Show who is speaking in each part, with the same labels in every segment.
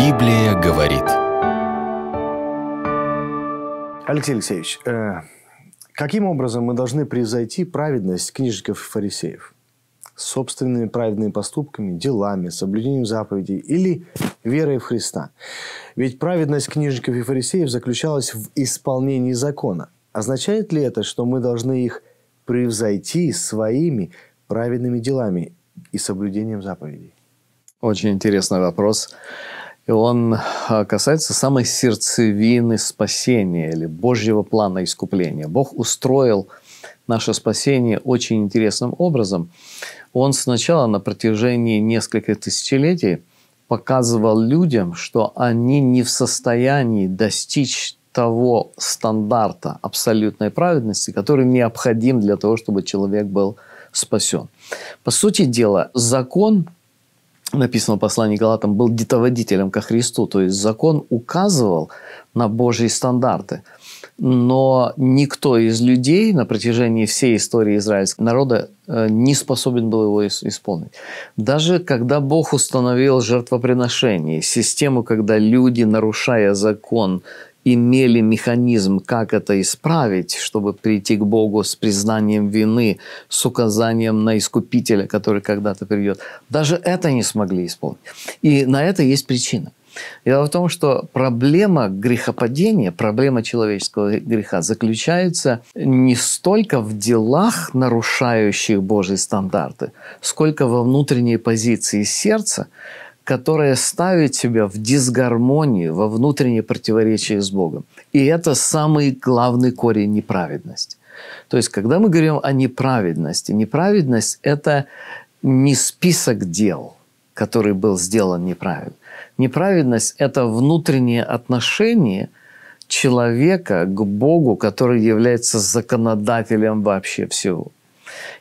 Speaker 1: Библия говорит. Алексей Алексеевич, э, каким образом мы должны превзойти праведность книжников и фарисеев? Собственными праведными поступками, делами, соблюдением заповедей или верой в Христа? Ведь праведность книжников и фарисеев заключалась в исполнении закона. Означает ли это, что мы должны их превзойти своими праведными делами и соблюдением заповедей?
Speaker 2: Очень интересный вопрос. И он а, касается самой сердцевины спасения или Божьего плана искупления. Бог устроил наше спасение очень интересным образом. Он сначала на протяжении нескольких тысячелетий показывал людям, что они не в состоянии достичь того стандарта абсолютной праведности, который необходим для того, чтобы человек был спасен. По сути дела, закон написано в послании Галатам, был детоводителем ко Христу. То есть закон указывал на Божьи стандарты. Но никто из людей на протяжении всей истории израильского народа э, не способен был его исполнить. Даже когда Бог установил жертвоприношение, систему, когда люди, нарушая закон, имели механизм, как это исправить, чтобы прийти к Богу с признанием вины, с указанием на Искупителя, который когда-то придет. Даже это не смогли исполнить. И на это есть причина. Дело в том, что проблема грехопадения, проблема человеческого греха заключается не столько в делах, нарушающих Божьи стандарты, сколько во внутренней позиции сердца, которая ставит тебя в дисгармонии, во внутреннее противоречие с Богом. И это самый главный корень неправедности. То есть, когда мы говорим о неправедности, неправедность – это не список дел, который был сделан неправильно. Неправедность – это внутреннее отношение человека к Богу, который является законодателем вообще всего.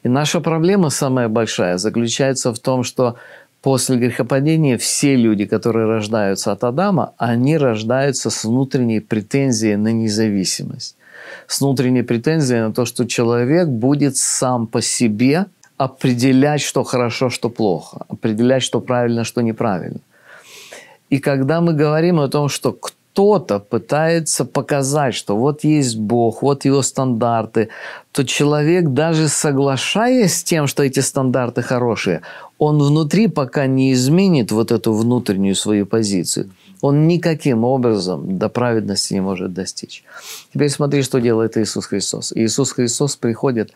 Speaker 2: И наша проблема самая большая заключается в том, что После грехопадения все люди, которые рождаются от Адама, они рождаются с внутренней претензией на независимость, с внутренней претензией на то, что человек будет сам по себе определять, что хорошо, что плохо, определять, что правильно, что неправильно. И когда мы говорим о том, что кто кто то пытается показать, что вот есть Бог, вот его стандарты, то человек, даже соглашаясь с тем, что эти стандарты хорошие, он внутри пока не изменит вот эту внутреннюю свою позицию. Он никаким образом до праведности не может достичь. Теперь смотри, что делает Иисус Христос. Иисус Христос приходит,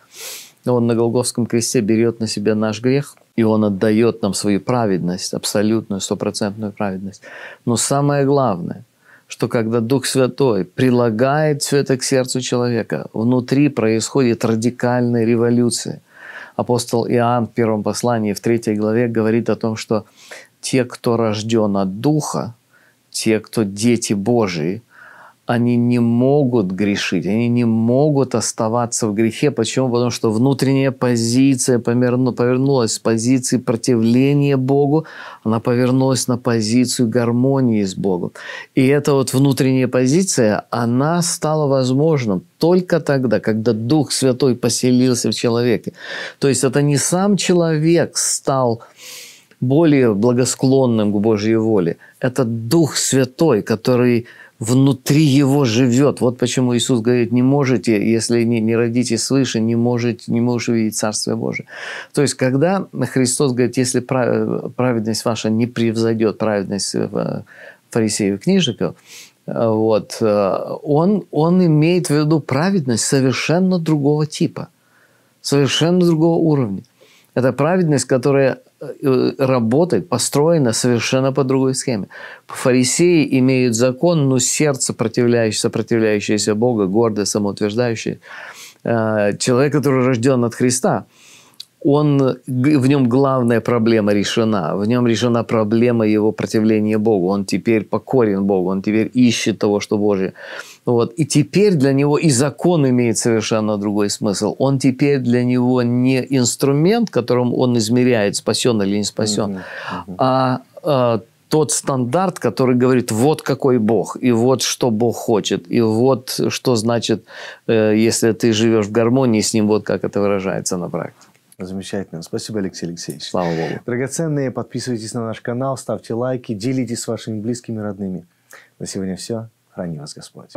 Speaker 2: Он на Голговском кресте берет на себя наш грех, и Он отдает нам свою праведность, абсолютную, стопроцентную праведность. Но самое главное – что когда Дух Святой прилагает все это к сердцу человека, внутри происходит радикальная революция. Апостол Иоанн в первом послании, в третьей главе, говорит о том, что те, кто рожден от Духа, те, кто дети Божии – они не могут грешить, они не могут оставаться в грехе. Почему? Потому что внутренняя позиция повернулась с позиции противления Богу, она повернулась на позицию гармонии с Богом. И эта вот внутренняя позиция, она стала возможным только тогда, когда Дух Святой поселился в человеке. То есть это не сам человек стал более благосклонным к Божьей воле. Это Дух Святой, который – внутри его живет. Вот почему Иисус говорит, не можете, если не, не родитесь свыше, не, можете, не можешь увидеть Царствие Божие. То есть, когда Христос говорит, если праведность ваша не превзойдет праведность э, э, фарисеев и книжников, э, вот, он, он имеет в виду праведность совершенно другого типа, совершенно другого уровня. Это праведность, которая э, э, работает, построена совершенно по другой схеме. Фарисеи имеют закон, но сердце, сопротивляющее, сопротивляющееся Бога, гордое, самоутверждающее. Э, человек, который рожден от Христа – он, в нем главная проблема решена. В нем решена проблема его противления Богу. Он теперь покорен Богу, он теперь ищет того, что Божье. Вот. И теперь для него и закон имеет совершенно другой смысл. Он теперь для него не инструмент, которым он измеряет, спасен или не спасен, mm-hmm. Mm-hmm. а, а тот стандарт, который говорит, вот какой Бог, и вот что Бог хочет, и вот что значит, э, если ты живешь в гармонии с Ним, вот как это выражается на практике. Замечательно. Спасибо, Алексей Алексеевич. Слава Богу.
Speaker 1: Драгоценные, подписывайтесь на наш канал, ставьте лайки, делитесь с вашими близкими, родными. На сегодня все. Храни вас Господь.